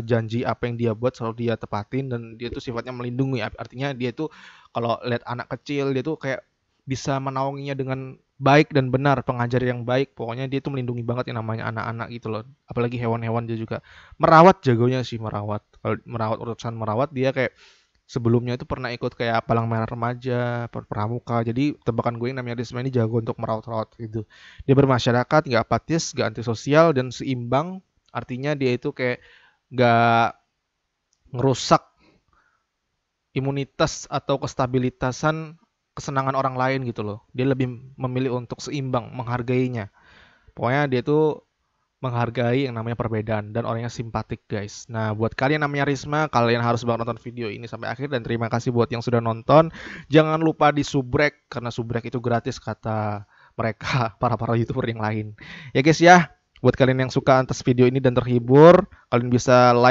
janji apa yang dia buat selalu dia tepatin dan dia itu sifatnya melindungi artinya dia itu kalau lihat anak kecil dia tuh kayak bisa menaunginya dengan baik dan benar pengajar yang baik pokoknya dia itu melindungi banget yang namanya anak-anak gitu loh apalagi hewan-hewan dia juga merawat jagonya sih merawat kalau merawat urusan merawat dia kayak sebelumnya itu pernah ikut kayak palang merah remaja pramuka jadi tebakan gue yang namanya Risma ini jago untuk merawat-rawat gitu dia bermasyarakat nggak apatis nggak antisosial dan seimbang artinya dia itu kayak nggak ngerusak imunitas atau kestabilitasan kesenangan orang lain gitu loh. Dia lebih memilih untuk seimbang, menghargainya. Pokoknya dia tuh menghargai yang namanya perbedaan dan orangnya simpatik guys. Nah buat kalian namanya Risma, kalian harus banget nonton video ini sampai akhir dan terima kasih buat yang sudah nonton. Jangan lupa di subrek karena subrek itu gratis kata mereka para para youtuber yang lain. Ya guys ya, Buat kalian yang suka atas video ini dan terhibur, kalian bisa like